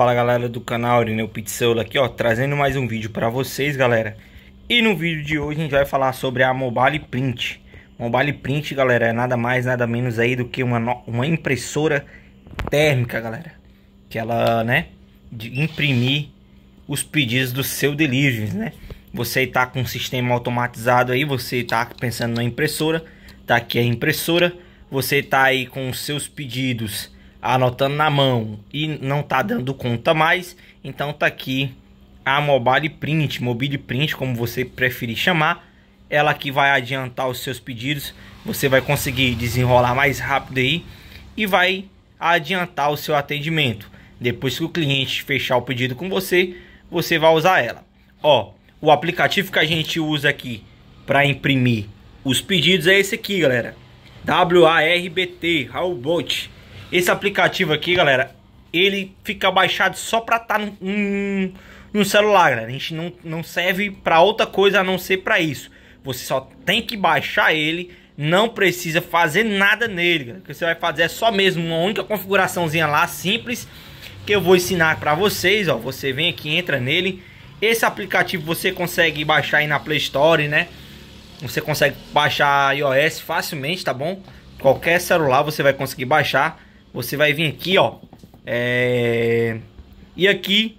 Fala galera do canal Irineu Pizzola aqui ó, trazendo mais um vídeo para vocês galera E no vídeo de hoje a gente vai falar sobre a Mobile Print Mobile Print galera, é nada mais nada menos aí do que uma, uma impressora térmica galera Que ela né, de imprimir os pedidos do seu delivery né Você tá com um sistema automatizado aí, você tá pensando na impressora Tá aqui a impressora, você tá aí com os seus pedidos anotando na mão e não tá dando conta mais, então tá aqui a Mobile Print, Mobile Print, como você preferir chamar. Ela que vai adiantar os seus pedidos, você vai conseguir desenrolar mais rápido aí e vai adiantar o seu atendimento. Depois que o cliente fechar o pedido com você, você vai usar ela. Ó, o aplicativo que a gente usa aqui para imprimir os pedidos é esse aqui, galera. WARBT, Raulbot. Esse aplicativo aqui, galera, ele fica baixado só para estar tá num, num celular, galera. A gente não, não serve para outra coisa a não ser para isso. Você só tem que baixar ele, não precisa fazer nada nele, galera. O que você vai fazer é só mesmo uma única configuraçãozinha lá, simples, que eu vou ensinar para vocês, ó. Você vem aqui, entra nele. Esse aplicativo você consegue baixar aí na Play Store, né? Você consegue baixar iOS facilmente, tá bom? Qualquer celular você vai conseguir baixar. Você vai vir aqui, ó. É... E aqui,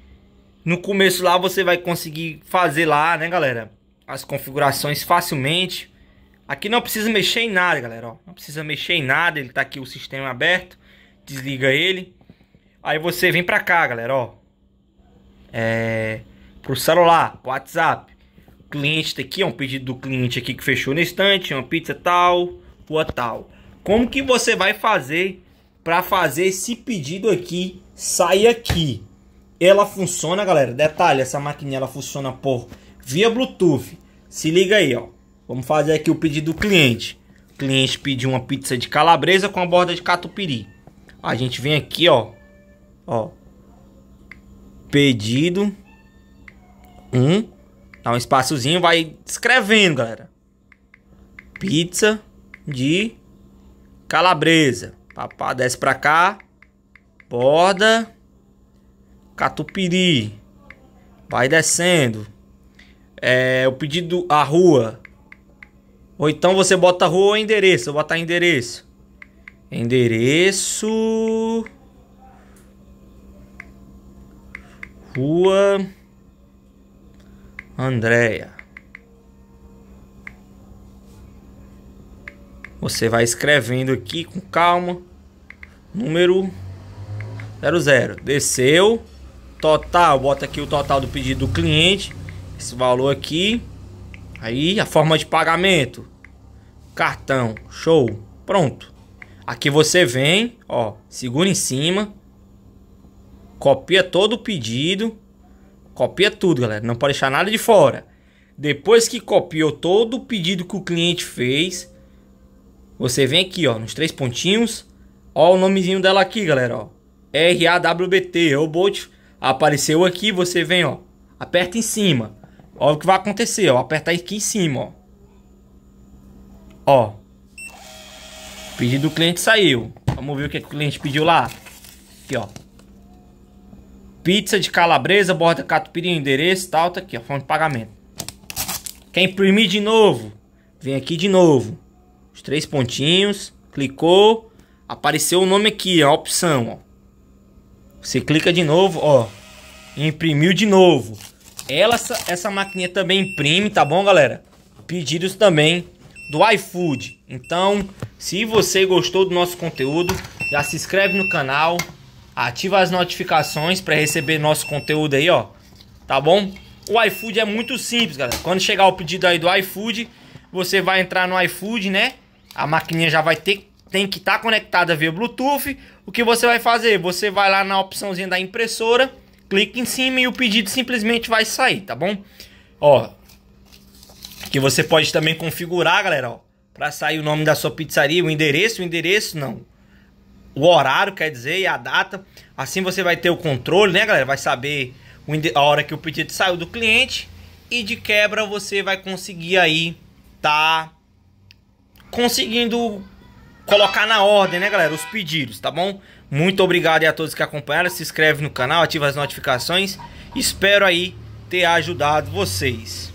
no começo lá, você vai conseguir fazer lá, né, galera? As configurações facilmente. Aqui não precisa mexer em nada, galera, ó. Não precisa mexer em nada, ele tá aqui o sistema aberto. Desliga ele. Aí você vem pra cá, galera, ó. É... Pro celular, WhatsApp. cliente tá aqui, é um pedido do cliente aqui que fechou no instante. Uma pizza tal, rua tal. Como que você vai fazer para fazer esse pedido aqui sair aqui. Ela funciona, galera. Detalhe, essa maquininha ela funciona por via Bluetooth. Se liga aí, ó. Vamos fazer aqui o pedido do cliente. O cliente pediu uma pizza de calabresa com a borda de catupiry. A gente vem aqui, ó. Ó. Pedido. Um. Dá um espaçozinho, vai escrevendo, galera. Pizza de calabresa. Papá, desce pra cá. Borda. Catupiri. Vai descendo. É, o pedido, a rua. Ou então você bota rua ou endereço. Eu vou botar endereço. Endereço. Rua. Andréia. Você vai escrevendo aqui com calma. Número 00. Desceu. Total. Bota aqui o total do pedido do cliente. Esse valor aqui. Aí a forma de pagamento. Cartão. Show. Pronto. Aqui você vem, ó, segura em cima. Copia todo o pedido. Copia tudo, galera. Não pode deixar nada de fora. Depois que copiou todo o pedido que o cliente fez, você vem aqui, ó, nos três pontinhos. Ó o nomezinho dela aqui, galera, ó. B T. o bot Apareceu aqui, você vem, ó. Aperta em cima. Ó o que vai acontecer, ó. Apertar aqui em cima, ó. Ó. Pedido do cliente saiu. Vamos ver o que, o cliente pediu lá. Aqui, ó. Pizza de calabresa, borda catupiry, endereço tal. Tá aqui, ó. Fonte de pagamento. Quer imprimir de novo? Vem aqui de novo os três pontinhos, clicou, apareceu o nome aqui, a opção, ó. Você clica de novo, ó, imprimiu de novo. Ela, essa, essa maquininha também imprime, tá bom, galera? Pedidos também do iFood. Então, se você gostou do nosso conteúdo, já se inscreve no canal, ativa as notificações para receber nosso conteúdo aí, ó. Tá bom? O iFood é muito simples, galera. Quando chegar o pedido aí do iFood, você vai entrar no iFood, né? A maquininha já vai ter tem que estar tá conectada via Bluetooth. O que você vai fazer? Você vai lá na opçãozinha da impressora, clica em cima e o pedido simplesmente vai sair, tá bom? Ó, que você pode também configurar, galera, ó, para sair o nome da sua pizzaria, o endereço, o endereço não. O horário, quer dizer, e a data. Assim você vai ter o controle, né, galera? Vai saber a hora que o pedido saiu do cliente e de quebra você vai conseguir aí tá conseguindo colocar na ordem, né, galera, os pedidos, tá bom? Muito obrigado a todos que acompanharam, se inscreve no canal, ativa as notificações. Espero aí ter ajudado vocês.